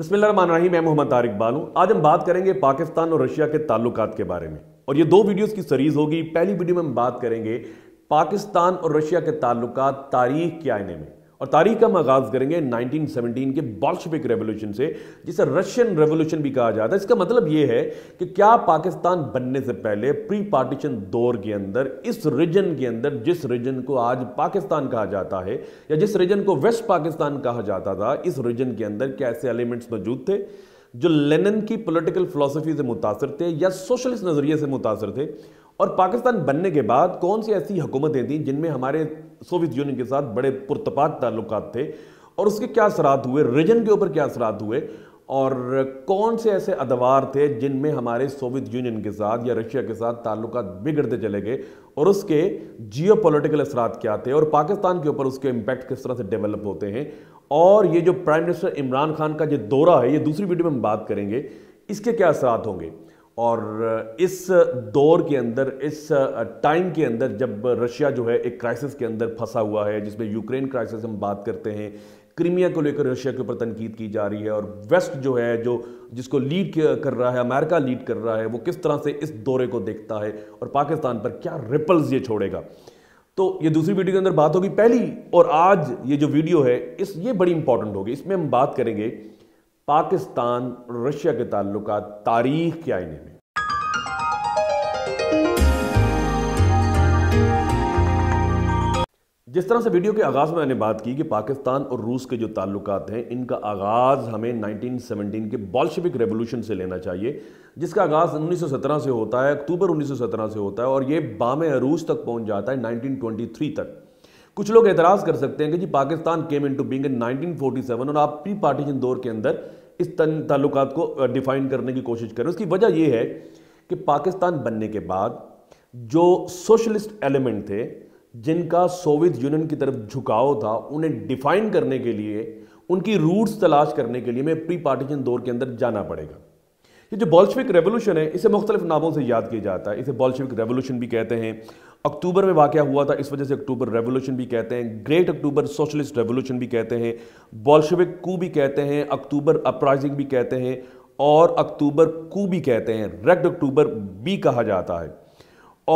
रही मैं मोहम्मद तारिक बालू आज हम बात करेंगे पाकिस्तान और रशिया के ताल्लुक के बारे में और ये दो वीडियोस की सीरीज होगी पहली वीडियो में हम बात करेंगे पाकिस्तान और रशिया के ताल्लुक तारीख के आईने में और तारीख का हम आगाज़ करेंगे 1917 के बॉल्शिक रेवोल्यूशन से जिसे रशियन रेवोल्यूशन भी कहा जाता है इसका मतलब ये है कि क्या पाकिस्तान बनने से पहले प्री पार्टीशन दौर के अंदर इस रीजन के अंदर जिस रीजन को आज पाकिस्तान कहा जाता है या जिस रीजन को वेस्ट पाकिस्तान कहा जाता था इस रीजन के अंदर क्या ऐसे एलिमेंट्स मौजूद थे जो लेनन की पॉलिटिकल फिलोसफी से मुतासर थे या सोशलिस्ट नज़रिए से मुतासर थे और पाकिस्तान बनने के बाद कौन सी ऐसी हुकूमतें थी जिनमें हमारे सोवियत यूनियन के साथ बड़े पुरतपात ताल्लुक थे और उसके क्या असरात हुए रीजन के ऊपर क्या असरात हुए और कौन से ऐसे अदवार थे जिनमें हमारे सोवियत यूनियन के साथ या रशिया के साथ ताल्लुक बिगड़ते चले गए और उसके जियो पोलिटिकल असरात क्या थे और पाकिस्तान के ऊपर उसके इम्पैक्ट किस तरह से डेवलप होते हैं और ये जो प्राइम मिनिस्टर इमरान खान का जो दौरा है ये दूसरी वीडियो में हम बात करेंगे इसके क्या असरात होंगे और इस दौर के अंदर इस टाइम के अंदर जब रशिया जो है एक क्राइसिस के अंदर फंसा हुआ है जिसमें यूक्रेन क्राइसिस हम बात करते हैं क्रीमिया को लेकर रशिया के ऊपर तनकीद की जा रही है और वेस्ट जो है जो जिसको लीड कर रहा है अमेरिका लीड कर रहा है वो किस तरह से इस दौरे को देखता है और पाकिस्तान पर क्या रिपल्स ये छोड़ेगा तो ये दूसरी वीडियो के अंदर बात होगी पहली और आज ये जो वीडियो है इस ये बड़ी इंपॉर्टेंट होगी इसमें हम बात करेंगे पाकिस्तान रशिया के ताल्लुक तारीख के आईने में जिस तरह से वीडियो के आगाज़ में मैंने बात की कि पाकिस्तान और रूस के जो ताल्लुक हैं इनका आगाज़ हमें 1917 के बॉल्शिविक रेवोल्यूशन से लेना चाहिए जिसका आगाज़ 1917 से होता है अक्टूबर 1917 से होता है और ये बाम अरूस तक पहुंच जाता है 1923 तक कुछ लोग एतराज़ कर सकते हैं कि जी Pakistan came into being in nineteen और आप प्री पार्टीशन दौर के अंदर इस ताल्लुक को डिफ़ाइन करने की कोशिश करें उसकी वजह यह है कि पाकिस्तान बनने के बाद जो सोशलिस्ट एलिमेंट थे जिनका सोवियत यूनियन की तरफ झुकाव था उन्हें डिफ़ाइन करने के लिए उनकी रूट्स तलाश करने के लिए मैं प्री पार्टीशन दौर के अंदर जाना पड़ेगा ये जो बॉल्शविक रेवोल्यूशन है इसे मुख्तलिफ नामों से याद किया जाता है इसे बॉल्शविक रेवोल्यूशन भी कहते हैं अक्टूबर में वाक़ हुआ था इस वजह से अक्टूबर रेवोल्यूशन भी कहते हैं ग्रेट अक्टूबर सोशलिस्ट रेवोल्यूशन भी कहते हैं बॉल्शविक कू भी कहते हैं अक्टूबर अपराइजिंग भी कहते हैं और अक्टूबर कू भी कहते हैं रेड अक्टूबर भी कहा जाता है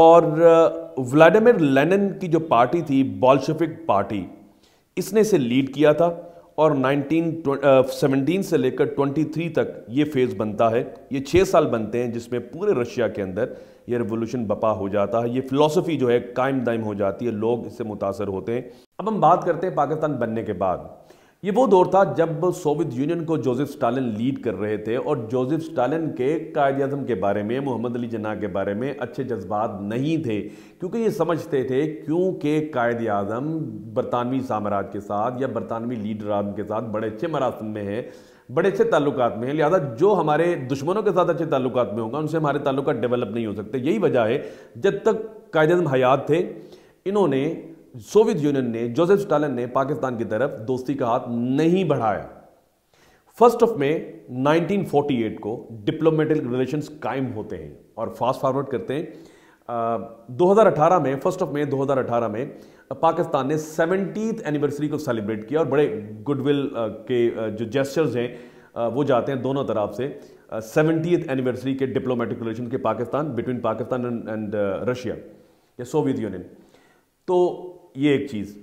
और व्लादिमिर लेनिन की जो पार्टी थी बॉल्शविक पार्टी इसने इसे लीड किया था और 19 17 से लेकर 23 तक ये फेज़ बनता है ये छः साल बनते हैं जिसमें पूरे रशिया के अंदर ये रिवोल्यूशन बपा हो जाता है ये फ़िलोसफी जो है कायम दायम हो जाती है लोग इससे मुतासर होते हैं अब हम बात करते हैं पाकिस्तान बनने के बाद ये वो दौर था जब सोवियत यूनियन को जोसेफ स्टालिन लीड कर रहे थे और जोसेफ स्टालिन के कायद अजम के बारे में मोहम्मद अली जना के बारे में अच्छे जज्बात नहीं थे क्योंकि ये समझते थे क्योंकि कायद अजम बरतानवी साम्राज्य के साथ या बरतानवी लीडर आजम के साथ बड़े अच्छे मरासम में है बड़े अच्छे ताल्लुक में हैं लिहाजा जो हमारे दुश्मनों के साथ अच्छे ताल्लुक में होगा उनसे हमारे ताल्लुक डेवलप नहीं हो सकते यही वजह है जब तक कायद अजम हयात थे इन्होंने सोवियत यूनियन ने जोसेफ स्टालिन ने पाकिस्तान की तरफ दोस्ती का हाथ नहीं बढ़ाया फर्स्ट ऑफ मे 1948 को डिप्लोमेटिक रिलेशंस कायम होते हैं और फास्ट फॉरवर्ड करते हैं आ, 2018 में फर्स्ट ऑफ मे 2018 में पाकिस्तान ने सेवनटीथ एनिवर्सरी को सेलिब्रेट किया और बड़े गुडविल के जो जेस्चर्स हैं वो जाते हैं दोनों तरफ से सेवनटीथ एनिवर्सरी के डिप्लोमेटिक रिलेशन के Pakistan between Pakistan and Russia या सोवियत यूनियन तो ये एक चीज़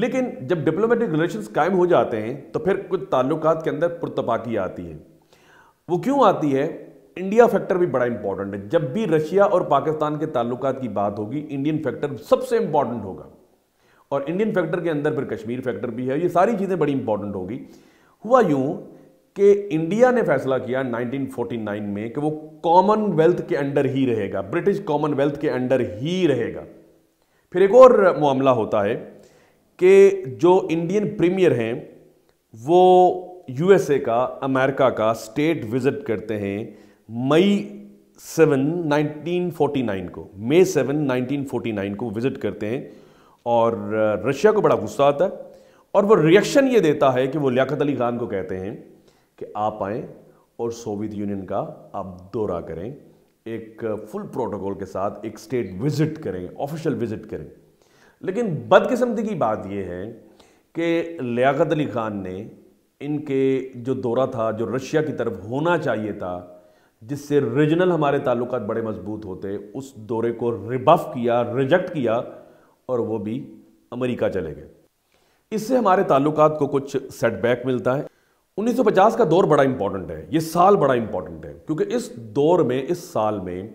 लेकिन जब डिप्लोमेटिक रिलेशंस कायम हो जाते हैं तो फिर कुछ ताल्लुक के अंदर पुरतपाकी आती है वो क्यों आती है इंडिया फैक्टर भी बड़ा इंपॉर्टेंट है जब भी रशिया और पाकिस्तान के ताल्लुक की बात होगी इंडियन फैक्टर सबसे इंपॉर्टेंट होगा और इंडियन फैक्टर के अंदर फिर कश्मीर फैक्टर भी है ये सारी चीज़ें बड़ी इंपॉर्टेंट होगी हुआ यूं कि इंडिया ने फैसला किया 1949 में कि वो कॉमनवेल्थ के अंडर ही रहेगा ब्रिटिश कॉमनवेल्थ के अंडर ही रहेगा फिर एक और मामला होता है कि जो इंडियन प्रीमियर हैं वो यूएसए का अमेरिका का स्टेट विजिट करते हैं मई सेवन 1949 को मई सेवन 1949 को विजिट करते हैं और रशिया को बड़ा गुस्सा आता है और वो रिएक्शन ये देता है कि वो लियाकत अली खान को कहते हैं कि आप आएँ और सोवियत यूनियन का आप दौरा करें एक फुल प्रोटोकॉल के साथ एक स्टेट विजिट करें ऑफिशियल विजिट करें लेकिन बदकिस्मती की बात यह है कि लियाकत अली ख़ान ने इनके जो दौरा था जो रशिया की तरफ होना चाहिए था जिससे रीजनल हमारे ताल्लुक बड़े मजबूत होते उस दौरे को रिबफ किया रिजेक्ट किया और वो भी अमेरिका चले गए इससे हमारे ताल्लुक को कुछ सेटबैक मिलता है 1950 का दौर बड़ा इंपॉर्टेंट है ये साल बड़ा इंपॉर्टेंट है क्योंकि इस दौर में इस साल में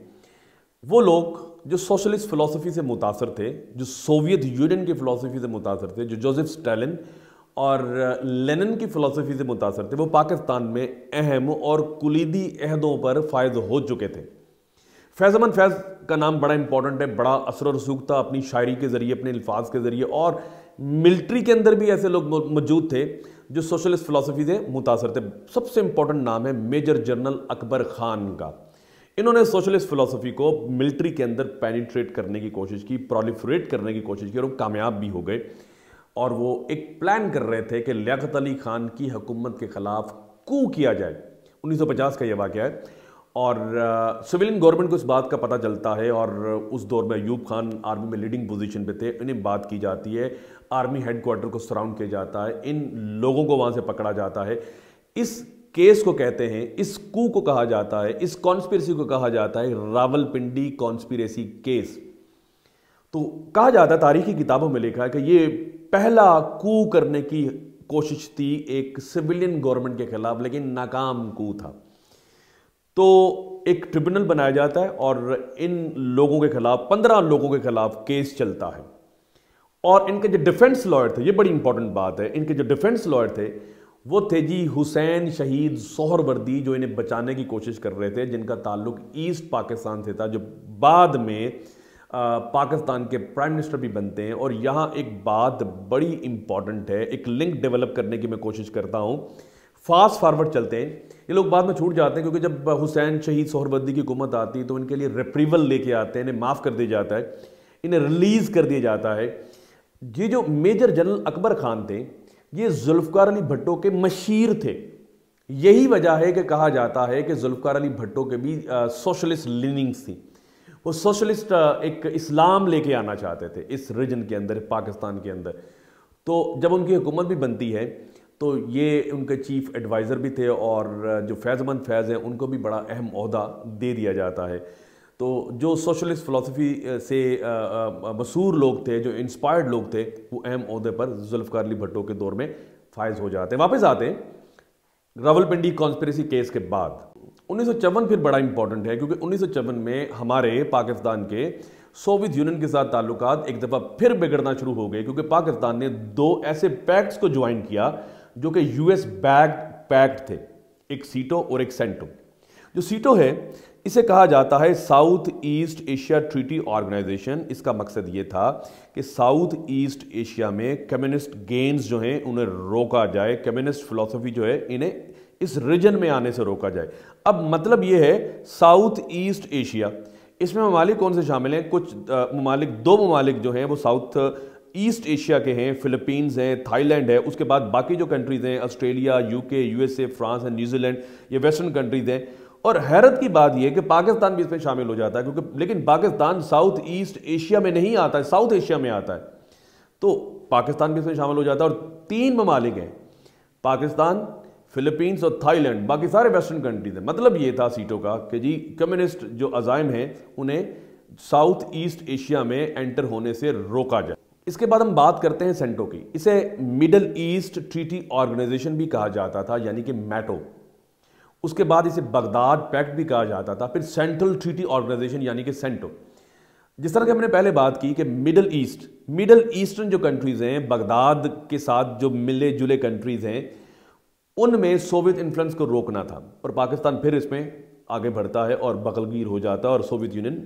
वो लोग जो सोशलिस्ट फ़िलासफ़ी से मुतासर थे जो सोवियत यूनियन की फ़िलासफ़ी से मुतासर थे जो जोसेफ स्टालिन और लेनिन की फ़िलासफ़ी से मुतासर थे वो पाकिस्तान में अहम और कुलीदी अहदों पर फायद हो चुके थे फैज़मंद फैज़ का नाम बड़ा इंपॉर्टेंट है बड़ा असर रसूख था अपनी शायरी के ज़रिए अपने अल्फाज के ज़रिए और मिलिट्री के अंदर भी ऐसे लोग मौजूद थे जो सोशलिस्ट फ़िलासफ़ी से मुतासर थे सबसे इम्पोर्टेंट नाम है मेजर जनरल अकबर ख़ान का इन्होंने सोशलिस्ट फ़िलासफ़ी को मिलिट्री के अंदर पेनिट्रेट करने की कोशिश की प्रोलिफ्रेट करने की कोशिश की और वो कामयाब भी हो गए और वो एक प्लान कर रहे थे कि लियात अली ख़ान की हुकूमत के ख़िलाफ़ कू किया जाए 1950 का यह वाक़ है और सिविलियन गवर्नमेंट को इस बात का पता चलता है और उस दौर में अयूब खान आर्मी में लीडिंग पोजीशन पे थे इन्हें बात की जाती है आर्मी हेडक्वार्टर को सराउंड किया जाता है इन लोगों को वहाँ से पकड़ा जाता है इस केस को कहते हैं इस कू को कहा जाता है इस कॉन्स्पिरसी को कहा जाता है रावलपिंडी कॉन्स्पिरसी केस तो कहा जाता है तारीखी किताबों में लिखा है कि ये पहला कू करने की कोशिश थी एक सिविलियन गवर्नमेंट के खिलाफ लेकिन नाकाम कू था तो एक ट्रिब्यूनल बनाया जाता है और इन लोगों के खिलाफ पंद्रह लोगों के खिलाफ केस चलता है और इनके जो डिफेंस लॉयर थे ये बड़ी इंपॉर्टेंट बात है इनके जो डिफेंस लॉयर थे वो थे जी हुसैन शहीद सोहरवर्दी जो इन्हें बचाने की कोशिश कर रहे थे जिनका ताल्लुक ईस्ट पाकिस्तान से था जो बाद में पाकिस्तान के प्राइम मिनिस्टर भी बनते हैं और यहाँ एक बात बड़ी इंपॉर्टेंट है एक लिंक डेवलप करने की मैं कोशिश करता हूँ फास्ट फारवर्ड चलते हैं ये लोग बाद में छूट जाते हैं क्योंकि जब हुसैन शहीद सोहरबद्दी की हुकूमत आती है तो इनके लिए रिप्रीवल लेके आते हैं इन्हें माफ़ कर दिया जाता है इन्हें रिलीज़ कर दिया जाता है ये जो मेजर जनरल अकबर खान थे ये जुल्फ़ार अली भट्टो के मशीर थे यही वजह है कि कहा जाता है कि जुल्फ़ार अली भट्टो के भी सोशलिस्ट लीनिंग्स थी वो सोशलिस्ट एक इस्लाम लेके आना चाहते थे इस रीजन के अंदर पाकिस्तान के अंदर तो जब उनकी हुकूमत भी बनती है तो ये उनके चीफ एडवाइज़र भी थे और जो फैज़मंद फैज़ हैं उनको भी बड़ा अहम अहदा दे दिया जाता है तो जो सोशलिस्ट फ़िलासफ़ी से मसूर लोग थे जो इंस्पायर्ड लोग थे वो अहम अहदे पर जुल्फ़ार अली भट्टो के दौर में फायज हो जाते हैं वापस आते हैं रावलपिंडी कॉन्स्परेसी केस के बाद उन्नीस फिर बड़ा इंपॉर्टेंट है क्योंकि उन्नीस में हमारे पाकिस्तान के सोवियत यूनियन के साथ ताल्लुकात एक दफ़ा फिर बिगड़ना शुरू हो गए क्योंकि पाकिस्तान ने दो ऐसे पैक्ट्स को ज्वाइन किया जो कि यूएस बैग पैक्ड थे एक सीटो और एक सेंटो जो सीटो है इसे कहा जाता है South East Asia Treaty Organization इसका मकसद ये था कि साउथ ईस्ट एशिया में कम्युनिस्ट गेंस जो हैं उन्हें रोका जाए कम्युनिस्ट फिलोसफी जो है इन्हें इस रीजन में आने से रोका जाए अब मतलब ये है साउथ ईस्ट एशिया इसमें ममालिक कौन से शामिल हैं कुछ ममालिक दो ममालिक जो हैं वो साउथ ईस्ट एशिया के हैं फिलीपींस हैं थाईलैंड है उसके बाद बाकी जो कंट्रीज़ हैं Australia UK USA France and New Zealand ये वेस्टर्न कंट्रीज़ हैं और हैरत की बात यह कि पाकिस्तान भी इसमें शामिल हो जाता है क्योंकि लेकिन पाकिस्तान साउथ ईस्ट एशिया में नहीं आता है साउथ एशिया में आता है तो पाकिस्तान भी इसमें शामिल हो जाता है और तीन ममालिक हैं पाकिस्तान फिलीपींस और थाईलैंड बाकी सारे वेस्टर्न कंट्रीज हैं मतलब ये था सीटों का कि जी कम्युनिस्ट जो अजायम हैं उन्हें साउथ ईस्ट एशिया में एंटर होने से रोका जाए इसके बाद हम बात करते हैं सेंटो की इसे मिडल ईस्ट ट्रीटी ऑर्गेनाइजेशन भी कहा जाता था यानी कि मैटो उसके बाद इसे बगदाद पैक्ट भी कहा जाता था फिर सेंट्रल ट्रीटी ऑर्गेनाइजेशन यानी कि सेंटो जिस तरह की हमने पहले बात की कि मिडल ईस्ट मिडल ईस्टर्न जो कंट्रीज़ हैं बगदाद के साथ जो मिले जुले कंट्रीज़ हैं उनमें सोवियत इन्फ्लुएंस को रोकना था और पाकिस्तान फिर इसमें आगे बढ़ता है और बगलगीर हो जाता है और सोवियत यूनियन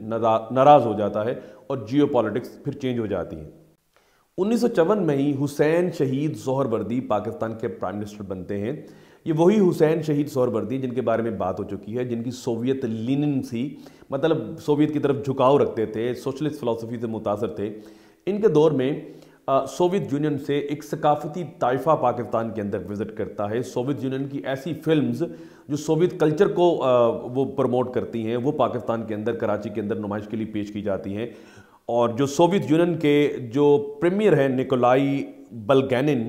नाराज़ हो जाता है और जियो फिर चेंज हो जाती है उन्नीस में ही हुसैन शहीद जोहर वर्दी पाकिस्तान के प्राइम मिनिस्टर बनते हैं ये वही हुसैन शहीद जोहर वर्दी जिनके बारे में बात हो चुकी है जिनकी सोवियत लीनिन थी मतलब सोवियत की तरफ झुकाव रखते थे सोशलिस्ट फ़िलासफ़ी से मुतासर थे इनके दौर में सोवियत यूनियन से एक सकाफती ताइफा पाकिस्तान के अंदर विज़िट करता है सोवियत यूनियन की ऐसी फिल्म्स जो सोवियत कल्चर को आ, वो प्रमोट करती हैं वो पाकिस्तान के अंदर कराची के अंदर नुमाइश के लिए पेश की जाती हैं और जो सोवियत यूनियन के जो प्रीमियर हैं निकोलाई बलगैनिन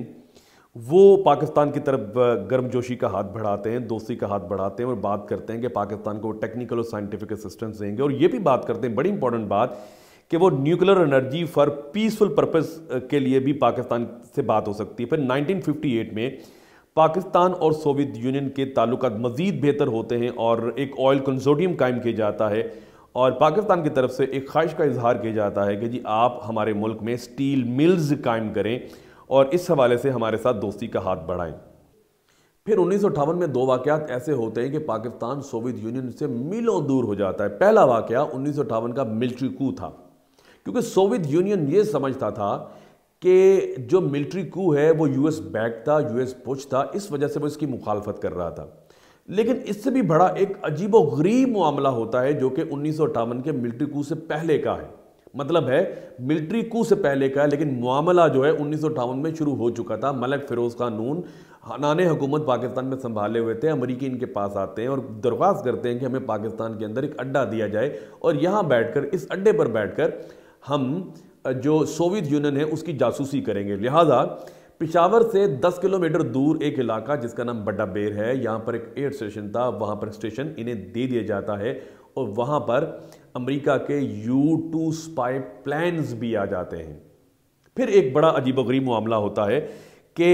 वो पाकिस्तान की तरफ गर्मजोशी का हाथ बढ़ाते हैं दोस्ती का हाथ बढ़ाते हैं और बात करते हैं कि पाकिस्तान को टेक्निकल और साइंटिफिक असिस्टेंस देंगे और ये भी बात करते हैं बड़ी इंपॉर्टेंट बात कि वो nuclear energy for peaceful purpose के लिए भी पाकिस्तान से बात हो सकती है फिर 1958 में पाकिस्तान और सोवियत यूनियन के ताल्लुक मज़ीद बेहतर होते हैं और एक ऑयल कंजोडियम कायम किया जाता है और पाकिस्तान की तरफ से एक ख्वाहिश का इजहार किया जाता है कि जी आप हमारे मुल्क में स्टील मिल्स कायम करें और इस हवाले से हमारे साथ दोस्ती का हाथ बढ़ाएं फिर उन्नीस में दो वाक़त ऐसे होते हैं कि पाकिस्तान सोवियत यूनियन से मीलों दूर हो जाता है पहला वाक़ उन्नीस का मिल्ट्री कू था क्योंकि सोवियत यूनियन ये समझता था कि जो मिल्ट्री कू है वो यूएस बैक था यूएस एस था इस वजह से वो इसकी मुखालफत कर रहा था लेकिन इससे भी बड़ा एक अजीब गरीब मामला होता है जो कि उन्नीस के मिल्ट्री कू से पहले का है मतलब है मिल्ट्री कू से पहले का है लेकिन मामला जो है उन्नीस में शुरू हो चुका था मलक फिरोज़ का नून हनान हुकूमत पाकिस्तान में संभाले हुए थे अमरीकी इनके पास आते हैं और दरख्वास्त करते हैं कि हमें पाकिस्तान के अंदर एक अड्डा दिया जाए और यहाँ बैठकर इस अड्डे पर बैठकर हम जो सोवियत यूनियन है उसकी जासूसी करेंगे लिहाजा पिशावर से 10 किलोमीटर दूर एक इलाका जिसका नाम बड्डा बेर है यहाँ पर एक एयर स्टेशन था वहाँ पर स्टेशन इन्हें दे दिया जाता है और वहाँ पर अमेरिका के यू टू स्पाई प्लान्स भी आ जाते हैं फिर एक बड़ा अजीबोगरीब मामला होता है कि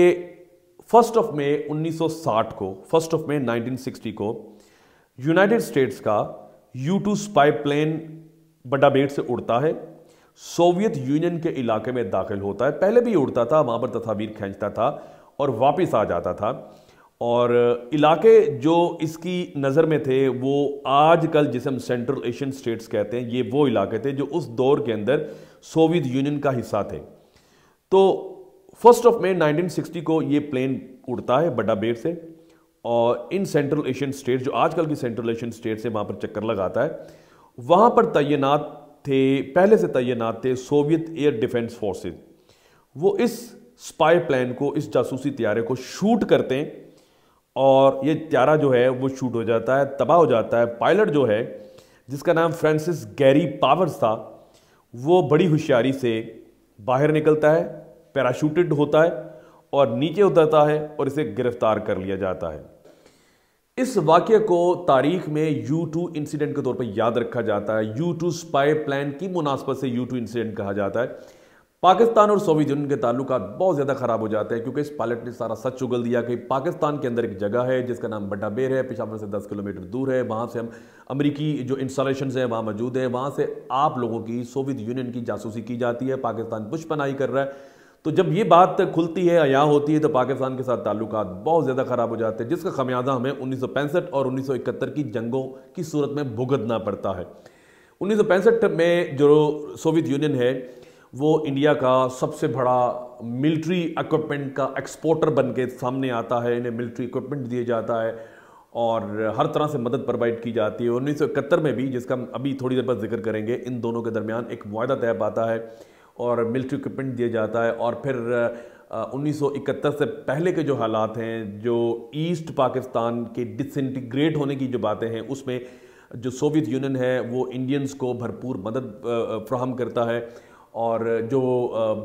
फर्स्ट ऑफ मे 1960 को फर्स्ट ऑफ मे 1960 को यूनाइटेड स्टेट्स का U two spy plane Badaber से उड़ता है सोवियत यूनियन के इलाके में दाखिल होता है पहले भी उड़ता था वहाँ पर तस्वीर खींचता था और वापस आ जाता था और इलाके जो इसकी नज़र में थे वो आज कल जिसे हम सेंट्रल एशियन स्टेट्स कहते हैं ये वो इलाके थे जो उस दौर के अंदर सोवियत यूनियन का हिस्सा थे तो फर्स्ट ऑफ मई 1960 को ये प्लेन उड़ता है बेर से और इन सेंट्रल एशियन स्टेट्स जो आजकल की सेंट्रल एशियन स्टेट्स है वहाँ पर चक्कर लगाता है वहाँ पर तैनात थे पहले से तैनात थे सोवियत एयर डिफेंस फोर्सेस वो इस स्पाई प्लान को इस जासूसी त्यारे को शूट करते हैं और ये त्यारा जो है वो शूट हो जाता है तबाह हो जाता है पायलट जो है जिसका नाम फ्रांसिस गैरी पावर्स था वो बड़ी होशियारी से बाहर निकलता है पैराशूटेड होता है और नीचे उतरता है और इसे गिरफ्तार कर लिया जाता है इस वाक्य को तारीख में यू टू इंसिडेंट के तौर पर याद रखा जाता है यू टू स्पाई प्लान की मुनासबत से यू टू इंसिडेंट कहा जाता है पाकिस्तान और सोवियत यूनियन के ताल्लुक बहुत ज़्यादा ख़राब हो जाते हैं क्योंकि इस पायलट ने सारा सच उगल दिया कि पाकिस्तान के अंदर एक जगह है जिसका नाम बेर है पिशावर से 10 किलोमीटर दूर है वहाँ से हम अमरीकी जो इंस्टॉलेशन हैं वहाँ मौजूद हैं वहाँ से आप लोगों की सोवियत यूनियन की जासूसी की जाती है पाकिस्तान पुष्पनाई कर रहा है तो जब ये बात खुलती है या होती है तो पाकिस्तान के साथ ताल्लुक बहुत ज़्यादा ख़राब हो जाते हैं जिसका खमियाजा हमें उन्नीस और उन्नीस की जंगों की सूरत में भुगतना पड़ता है उन्नीस में जो सोवियत यूनियन है वो इंडिया का सबसे बड़ा मिलिट्री इक्विपमेंट का एक्सपोर्टर बन के सामने आता है इन्हें मिलिट्री इक्विपमेंट दिए जाता है और हर तरह से मदद प्रोवाइड की जाती है उन्नीस में भी जिसका हम अभी थोड़ी देर बाद जिक्र करेंगे इन दोनों के दरमियान एक माह तय पाता है और मिलिट्री इक्विपमेंट दिया जाता है और फिर उन्नीस से पहले के जो हालात हैं जो ईस्ट पाकिस्तान के डिसइंटीग्रेट होने की जो बातें हैं उसमें जो सोवियत यूनियन है वो इंडियंस को भरपूर मदद फ्राहम करता है और जो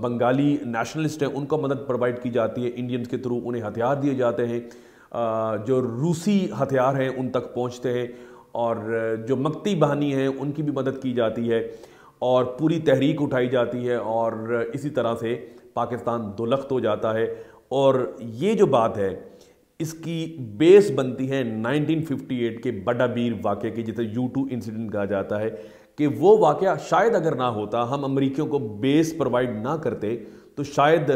बंगाली नेशनलिस्ट हैं उनको मदद प्रोवाइड की जाती है इंडियंस के थ्रू उन्हें हथियार दिए जाते हैं जो रूसी हथियार हैं उन तक पहुंचते हैं और जो मकती बहानी हैं उनकी भी मदद की जाती है और पूरी तहरीक उठाई जाती है और इसी तरह से पाकिस्तान दुलख्त हो जाता है और ये जो बात है इसकी बेस बनती है 1958 के बडाबीर वाक़े की जिसे यू टू इंसिडेंट कहा जाता है कि वो वाक़ शायद अगर ना होता हम अमरीकियों को बेस प्रोवाइड ना करते तो शायद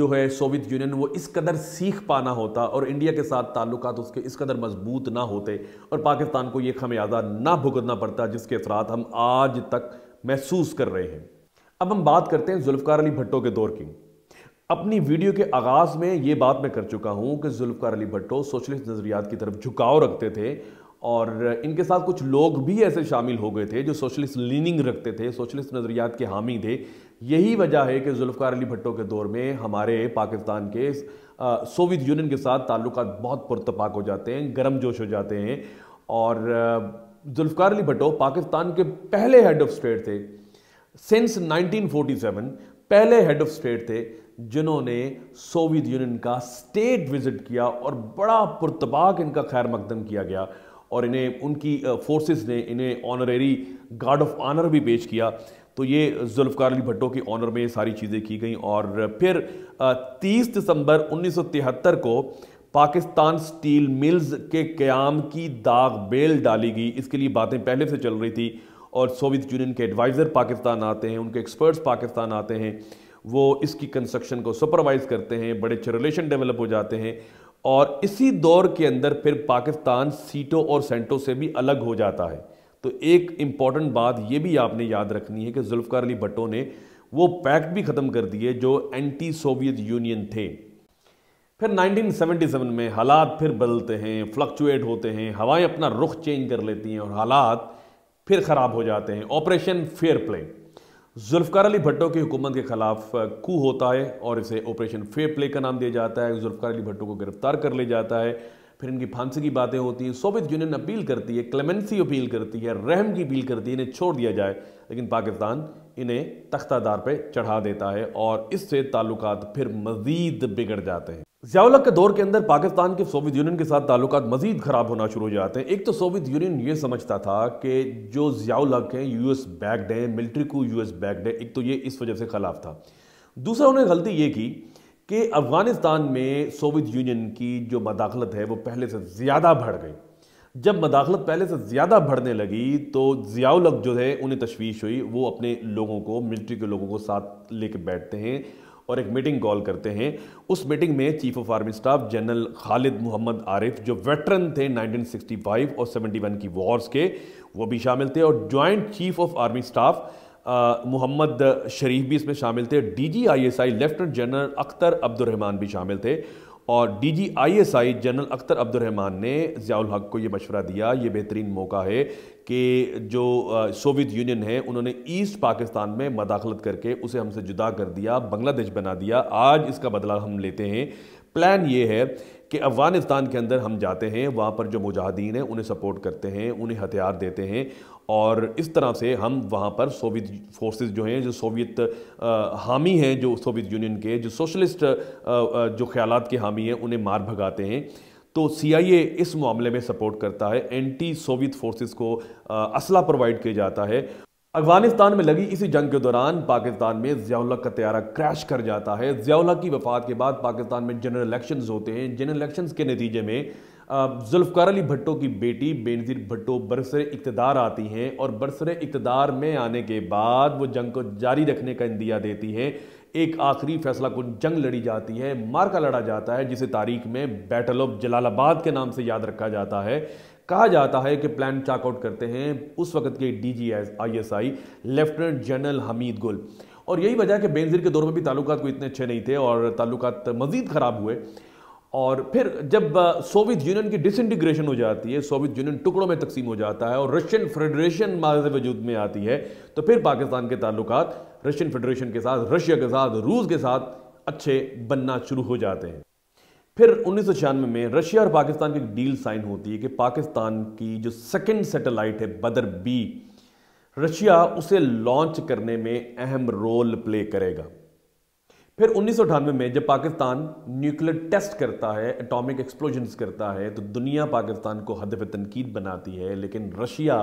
जो है सोवियत यूनियन वो इस कदर सीख पाना होता और इंडिया के साथ ताल्लुक उसके इस कदर मजबूत ना होते और पाकिस्तान को ये खमियाजा ना भुगतना पड़ता जिसके असरा हम आज तक महसूस कर रहे हैं अब हम बात करते हैं जुल्फकार अली भट्टो के दौर की अपनी वीडियो के आगाज में ये बात मैं कर चुका हूं कि जुल्फकार अली भट्टो सोशलिस्ट नजरियात की तरफ झुकाव रखते थे और इनके साथ कुछ लोग भी ऐसे शामिल हो गए थे जो सोशलिस्ट लीनिंग रखते थे सोशलिस्ट नज़रियात के हामी थे यही वजह है कि जुल्फकार अली भट्टो के दौर में हमारे पाकिस्तान के सोवियत यूनियन के साथ ताल्लुक बहुत पुरतपाक हो जाते हैं गर्म जोश हो जाते हैं और जुल्फकार अली भट्टो पाकिस्तान के पहले हेड ऑफ स्टेट थे सिंस 1947 पहले हेड ऑफ स्टेट थे जिन्होंने सोवियत यूनियन का स्टेट विजिट किया और बड़ा पुरतबाक इनका खैर मकदम किया गया और इन्हें उनकी फोर्सेस ने इन्हें ऑनरेरी गार्ड ऑफ ऑनर भी पेश किया तो ये जुल्फकार अली भट्टो के ऑनर में सारी चीज़ें की गई और फिर 30 दिसंबर 1973 को पाकिस्तान स्टील मिल्स के क्याम की दाग बेल डाली गई इसके लिए बातें पहले से चल रही थी और सोवियत यूनियन के एडवाइज़र पाकिस्तान आते हैं उनके एक्सपर्ट्स पाकिस्तान आते हैं वो इसकी कंस्ट्रक्शन को सुपरवाइज़ करते हैं बड़े अच्छे रिलेशन डेवलप हो जाते हैं और इसी दौर के अंदर फिर पाकिस्तान सीटों और सेंटों से भी अलग हो जाता है तो एक इम्पॉर्टेंट बात ये भी आपने याद रखनी है कि जुल्फ़ार अली भट्टो ने वो पैक्ट भी ख़त्म कर दिए जो एंटी सोवियत यूनियन थे फिर 1977 में हालात फिर बदलते हैं फ्लक्चुएट होते हैं हवाएं अपना रुख चेंज कर लेती हैं और हालात फिर ख़राब हो जाते हैं operation fair play Zulfikar Ali Bhutto की हुकूमत के खिलाफ कू होता है और इसे ऑपरेशन फेयर प्ले का नाम दिया जाता है जुल्फ़ार अली भट्टो को गिरफ्तार कर लिया जाता है फिर इनकी फांसी की बातें होती हैं सोवियत यूनियन अपील करती है क्लेमेंसी अपील करती है रहम की अपील करती है इन्हें छोड़ दिया जाए लेकिन पाकिस्तान इन्हें तख्तादार पर चढ़ा देता है और इससे ताल्लुक फिर मज़ीद बिगड़ जाते हैं जयालक के दौर के अंदर पाकिस्तान के सोवियत यूनियन के साथ ताल्लुक मजीद ख़राब होना शुरू हो जाते हैं एक तो सोवियत यूनियन ये समझता था कि जो जयालक हैं यू एस बैकड हैं मिल्ट्री को यू एस बैकड है एक तो ये इस वजह से खिलाफ था दूसरा उन्हें गलती ये की कि अफ़गानिस्तान में सोवियत यूनियन की जो मदाखलत है वो पहले से ज़्यादा बढ़ गई जब मदाखलत पहले से ज़्यादा बढ़ने लगी तो जियाउलक जो है उन्हें तशवीश हुई वो अपने लोगों को मिल्ट्री के लोगों को साथ लेके बैठते हैं और एक मीटिंग कॉल करते हैं उस मीटिंग में chief of army staff general Khalid Mohammad Arif जो वेटरन थे 1965 और 71 की वॉर्स के वो भी शामिल थे और joint chief of army staff Mohammad Sharif भी इसमें शामिल थे D G I S I lieutenant general Akhtar Abdulrahman भी शामिल थे और D G I S I general Akhtar Abdulrahman ने ज़ियाउल हक को ये मशवरा दिया ये बेहतरीन मौका है कि जो सोवियत यूनियन है उन्होंने ईस्ट पाकिस्तान में मदाखलत करके उसे हमसे जुदा कर दिया बांग्लादेश बना दिया आज इसका बदला हम लेते हैं प्लान ये है कि अफ़गानिस्तान के अंदर हम जाते हैं वहाँ पर जो मुजाहिदीन हैं उन्हें सपोर्ट करते हैं उन्हें हथियार देते हैं और इस तरह से हम वहाँ पर सोवियत फोर्सेस जो हैं जो सोवियत हामी हैं जो सोवियत यूनियन के जो सोशलिस्ट जो ख्याल के हामी हैं उन्हें मार भगाते हैं तो सीआईए इस मामले में सपोर्ट करता है एंटी सोवियत फोर्सेस को असला प्रोवाइड किया जाता है अफगानिस्तान में लगी इसी जंग के दौरान पाकिस्तान में जियाउल्ला का तैयारा क्रैश कर जाता है जियाउल्ला की वफात के बाद पाकिस्तान में जनरल इलेक्शंस होते हैं जनरल इलेक्शंस के नतीजे में जुल्फ़ार अली भट्टो की बेटी बेनज़ीर भट्टो बरसर इकतदार आती हैं और बरसर इकतदार में आने के बाद वो जंग को जारी रखने का इंदिया देती हैं एक आखिरी फैसला कुन जंग लड़ी जाती है मार्का लड़ा जाता है जिसे तारीख में बैटल ऑफ जलालाबाद के नाम से याद रखा जाता है कहा जाता है कि प्लान चाकआउट करते हैं उस वक्त के D G I S I lieutenant general Hamid Gul और यही वजह है कि बेनजीर के दौर में भी ताल्लुक कोई इतने अच्छे नहीं थे और ताल्लुक मजीद ख़राब हुए और फिर जब सोवियत यूनियन की डिसइंटीग्रेशन हो जाती है सोवियत यूनियन टुकड़ों में तकसीम हो जाता है और रशियन फेडरेशन माज वजूद में आती है तो फिर पाकिस्तान के ताल्लुक रशियन फेडरेशन के साथ रशिया के साथ रूस के साथ अच्छे बनना शुरू हो जाते हैं फिर उन्नीस में रशिया और पाकिस्तान की डील साइन होती है कि पाकिस्तान की जो सेकेंड सेटेलाइट है बदर बी रशिया उसे लॉन्च करने में अहम रोल प्ले करेगा फिर उन्नीस में जब पाकिस्तान न्यूक्लियर टेस्ट करता है एटॉमिक एक्सप्लोजन करता है तो दुनिया पाकिस्तान को हदफ तनकीद बनाती है लेकिन रशिया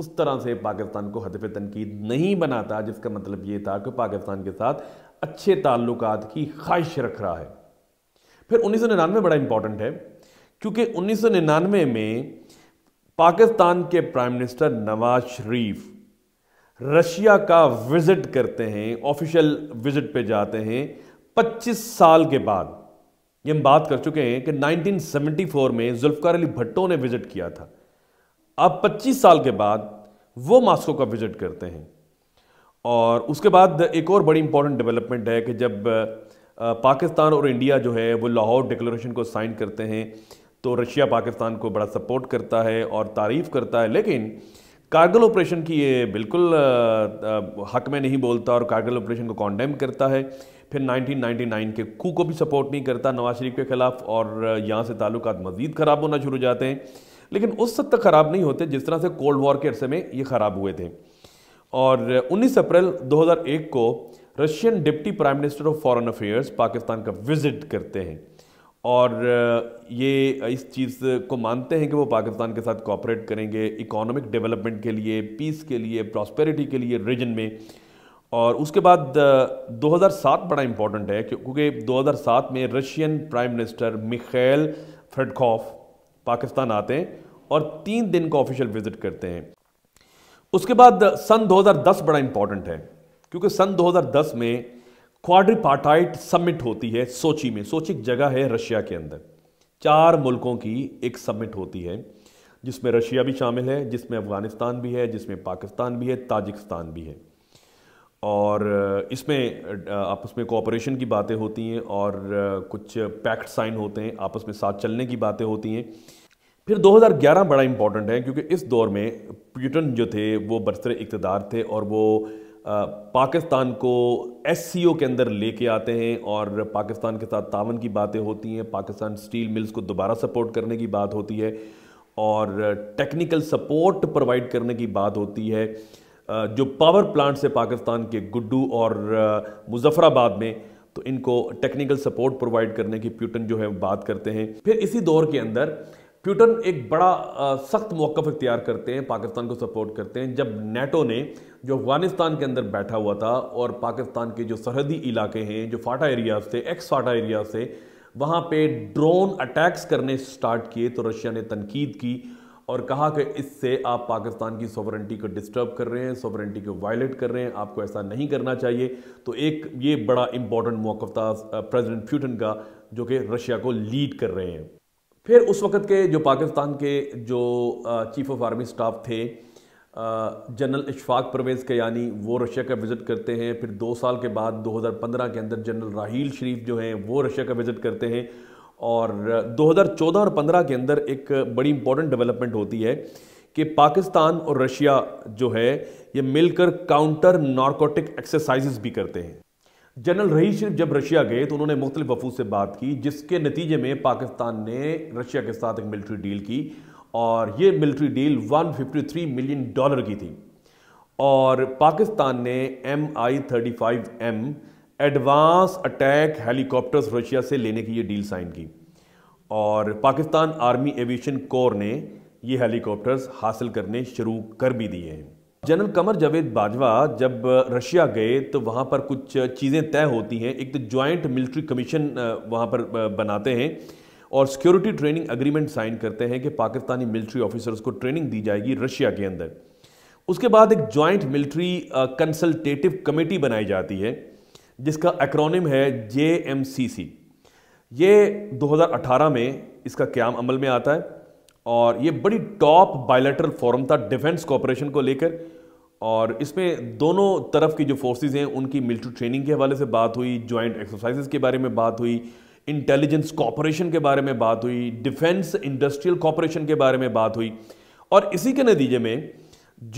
उस तरह से पाकिस्तान को हदफ तनकीद नहीं बनाता जिसका मतलब ये था कि पाकिस्तान के साथ अच्छे ताल्लुक की ख्वाहिश रख रहा है फिर उन्नीस बड़ा इंपॉर्टेंट है क्योंकि उन्नीस में पाकिस्तान के prime minister Nawaz Sharif Russia का विज़िट करते हैं ऑफिशियल विज़िट पे जाते हैं 25 साल के बाद ये हम बात कर चुके हैं कि 1974 में जुल्फकार अली भट्टो ने विज़िट किया था अब 25 साल के बाद वो मास्को का विज़िट करते हैं और उसके बाद एक और बड़ी इंपॉर्टेंट डेवलपमेंट है कि जब पाकिस्तान और इंडिया जो है वो लाहौर डिक्लोरेशन को साइन करते हैं तो रशिया पाकिस्तान को बड़ा सपोर्ट करता है और तारीफ़ करता है लेकिन कारगिल ऑपरेशन की ये बिल्कुल हक में नहीं बोलता और कारगिल ऑपरेशन को कॉन्डेम करता है फिर 1999 के कू को भी सपोर्ट नहीं करता नवाज शरीफ के ख़िलाफ़ और यहाँ से ताल्लुक मज़ीद ख़राब होना शुरू हो जाते हैं लेकिन उस हद तक ख़राब नहीं होते जिस तरह से कोल्ड वॉर के अरसे में ये ख़राब हुए थे और 19 अप्रैल 2001 को Russian deputy prime minister of foreign affairs Pakistan का विज़िट करते हैं और ये इस चीज़ को मानते हैं कि वो पाकिस्तान के साथ कॉपरेट करेंगे इकोनॉमिक डेवलपमेंट के लिए पीस के लिए प्रॉस्पेरिटी के लिए रीजन में और उसके बाद 2007 बड़ा इम्पॉर्टेंट है क्योंकि 2007 में Russian prime minister Mikhail Fradkov Pakistan आते हैं और तीन दिन का ऑफिशियल विजिट करते हैं उसके बाद सन 2010 बड़ा इम्पॉर्टेंट है क्योंकि सन 2010 में क्वाड्रिपार्टाइट समिट होती है सोची में सोची एक जगह है रशिया के अंदर चार मुल्कों की एक समिट होती है जिसमें रशिया भी शामिल है जिसमें अफ़गानिस्तान भी है जिसमें पाकिस्तान भी है ताजिकिस्तान भी है और इसमें आपस में कोऑपरेशन की बातें होती हैं और कुछ पैक्ट साइन होते हैं आपस में साथ चलने की बातें होती हैं फिर 2011 बड़ा इम्पॉर्टेंट है क्योंकि इस दौर में प्यूटन जो थे वो बरसर इकतदार थे और वो पाकिस्तान को एस के अंदर लेके आते हैं और पाकिस्तान के साथ तावन की बातें होती हैं पाकिस्तान स्टील मिल्स को दोबारा सपोर्ट करने की बात होती है और टेक्निकल सपोर्ट प्रोवाइड करने की बात होती है जो पावर प्लांट से पाकिस्तान के गुड्डू और मुजफ्फराबाद में तो इनको टेक्निकल सपोर्ट प्रोवाइड करने की प्यूटन जो है बात करते हैं फिर इसी दौर के अंदर प्यूटन एक बड़ा सख्त मौक़ इख्तियार करते हैं पाकिस्तान को सपोर्ट करते हैं जब नेटो ने जो अफगानिस्तान के अंदर बैठा हुआ था और पाकिस्तान के जो सरहदी इलाके हैं जो फाटा एरियाज थे एक्स फाटा एरियाज थे वहाँ पे ड्रोन अटैक्स करने स्टार्ट किए तो रशिया ने तनकीद की और कहा कि इससे आप पाकिस्तान की सोवरेंटी को डिस्टर्ब कर रहे हैं सोवरेंटी को वायलेट कर रहे हैं आपको ऐसा नहीं करना चाहिए तो एक ये बड़ा इंपॉर्टेंट मौक़ था प्रेजिडेंट प्यूटन का जो कि रशिया को लीड कर रहे हैं फिर उस वक्त के जो पाकिस्तान के जो चीफ ऑफ आर्मी स्टाफ थे जनरल इशफाक परवेज़ के यानी वो रशिया का विज़िट करते हैं फिर दो साल के बाद 2015 के अंदर जनरल राहील शरीफ जो हैं वो रशिया का विज़िट करते हैं और 2014 और 15 के अंदर एक बड़ी इंपॉर्टेंट डेवलपमेंट होती है कि पाकिस्तान और रशिया जो है ये मिलकर काउंटर नारकोटिक एक्सरसाइज भी करते हैं जनरल रही शरीफ जब रशिया गए तो उन्होंने मुख्तलिफ वफूद से बात की जिसके नतीजे में पाकिस्तान ने रशिया के साथ एक मिलिट्री डील की और ये मिलिट्री डील 153 मिलियन डॉलर की थी और पाकिस्तान ने M I thirty five M advance attack helicopters Russia से लेने की ये डील साइन की और पाकिस्तान आर्मी एविएशन कोर ने ये हेलीकॉप्टर्स हासिल करने शुरू कर भी दिए हैं जनरल कमर जावेद बाजवा जब रशिया गए तो वहाँ पर कुछ चीज़ें तय होती हैं एक तो ज्वाइंट मिलिट्री कमीशन वहाँ पर बनाते हैं और सिक्योरिटी ट्रेनिंग अग्रीमेंट साइन करते हैं कि पाकिस्तानी मिलिट्री ऑफिसर्स को ट्रेनिंग दी जाएगी रशिया के अंदर उसके बाद एक ज्वाइंट मिलिट्री कंसल्टेटिव कमेटी बनाई जाती है जिसका एक्रोनिम है जे ये अठारह में इसका क्याम अमल में आता है और ये बड़ी टॉप बायलेटरल फोरम था डिफेंस कॉपरेशन को लेकर और इसमें दोनों तरफ की जो फोर्सेज हैं उनकी मिलिट्री ट्रेनिंग के हवाले से बात हुई जॉइंट एक्सरसाइजेज के बारे में बात हुई इंटेलिजेंस कॉपरेशन के बारे में बात हुई डिफेंस इंडस्ट्रियल कॉपरेशन के बारे में बात हुई और इसी के नतीजे में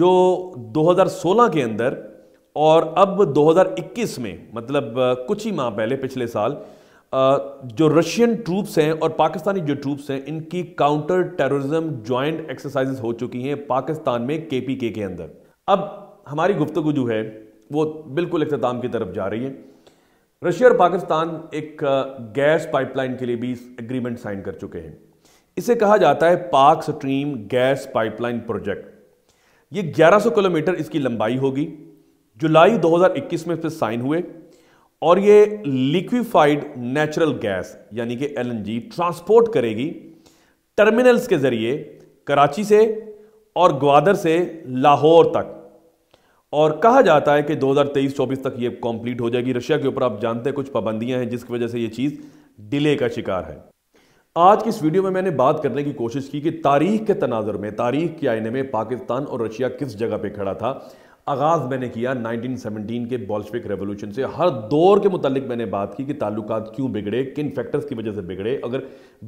जो 2016 के अंदर और अब 2021 में मतलब कुछ ही माह पहले पिछले साल जो रशियन ट्रूप्स हैं और पाकिस्तानी जो ट्रूप्स हैं इनकी काउंटर टेररिज्म ज्वाइंट एक्सरसाइजेस हो चुकी हैं पाकिस्तान में के पी के के अंदर अब हमारी गुफ्तु जो है वो बिल्कुल अख्ताम की तरफ जा रही है रशिया और पाकिस्तान एक गैस पाइपलाइन के लिए भी एग्रीमेंट साइन कर चुके हैं इसे कहा जाता है पाक स्ट्रीम गैस पाइपलाइन प्रोजेक्ट ये 1100 किलोमीटर इसकी लंबाई होगी जुलाई 2021 में इस पर साइन हुए और ये लिक्विफाइड नेचुरल गैस यानी कि एलएनजी ट्रांसपोर्ट करेगी टर्मिनल्स के ज़रिए कराची से और ग्वादर से लाहौर तक और कहा जाता है कि 2023-24 तक ये कंप्लीट हो जाएगी रशिया के ऊपर आप जानते हैं कुछ पाबंदियां हैं जिसकी वजह से ये चीज़ डिले का शिकार है आज की इस वीडियो में मैंने बात करने की कोशिश की कि तारीख के तनाजर में तारीख के आईने में पाकिस्तान और रशिया किस जगह पे खड़ा था आगाज़ मैंने किया 1917 के बॉल्शविक रेवोल्यूशन से हर दौर के मुतालिक मैंने बात की कि ताल्लुकात क्यों बिगड़े किन फैक्टर्स की वजह से बिगड़े अगर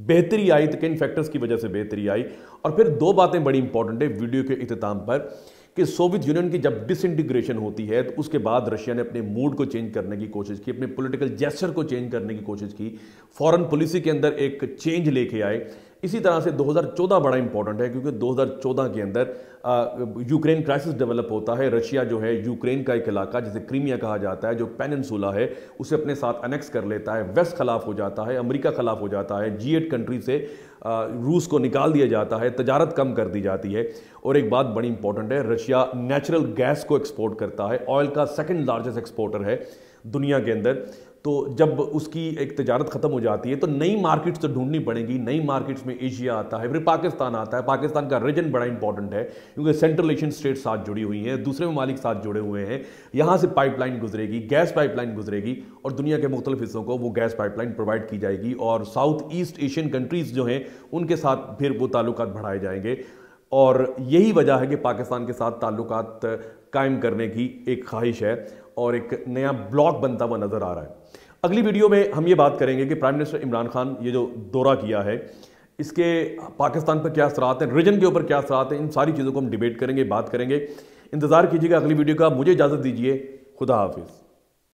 बेहतरी आई तो किन फैक्टर्स की वजह से बेहतरी आई और फिर दो बातें बड़ी इंपॉर्टेंट है वीडियो के अख्ताम पर कि सोवियत यूनियन की जब डिसइंटीग्रेशन होती है तो उसके बाद रशिया ने अपने मूड को चेंज करने की कोशिश की अपने पॉलिटिकल जेस्चर को चेंज करने की कोशिश की फॉरेन पॉलिसी के अंदर एक चेंज लेके आए इसी तरह से 2014 बड़ा इंपॉर्टेंट है क्योंकि 2014 के अंदर यूक्रेन क्राइसिस डेवलप होता है रशिया जो है यूक्रेन का एक इलाका जिसे क्रीमिया कहा जाता है जो पेनसूला है उसे अपने साथ अनेक्स कर लेता है वेस्ट खिलाफ हो जाता है अमेरिका खिलाफ हो जाता है जी कंट्री से रूस को निकाल दिया जाता है तजारत कम कर दी जाती है और एक बात बड़ी इंपॉर्टेंट है रशिया नेचुरल गैस को एक्सपोर्ट करता है ऑयल का सेकेंड लार्जेस्ट एक्सपोर्टर है दुनिया के अंदर तो जब उसकी एक तजारत ख़त्म हो जाती है तो नई मार्केट्स तो ढूंढनी पड़ेगी नई मार्केट्स में एशिया आता है फिर पाकिस्तान आता है पाकिस्तान का रीजन बड़ा इंपॉर्टेंट है क्योंकि सेंट्रल एशियन स्टेट साथ जुड़ी हुई हैं दूसरे ममालिक साथ जुड़े हुए हैं यहाँ से पाइपलाइन गुजरेगी गैस पाइपलाइन गुजरेगी और दुनिया के मुख्तलिफ हिस्सों को वो गैस पाइपलाइन प्रोवाइड की जाएगी और साउथ ईस्ट एशियन कंट्रीज़ जो हैं उनके साथ फिर वो ताल्लुक बढ़ाए जाएंगे और यही वजह है कि पाकिस्तान के साथ ताल्लुक कायम करने की एक ख्वाहिश है और एक नया ब्लॉक बनता हुआ नज़र आ रहा है अगली वीडियो में हम ये बात करेंगे कि प्राइम मिनिस्टर इमरान खान ये जो दौरा किया है इसके पाकिस्तान पर क्या असरात हैं रीजन के ऊपर क्या असरात हैं इन सारी चीज़ों को हम डिबेट करेंगे बात करेंगे इंतज़ार कीजिएगा अगली वीडियो का मुझे इजाज़त दीजिए खुदा हाफिज़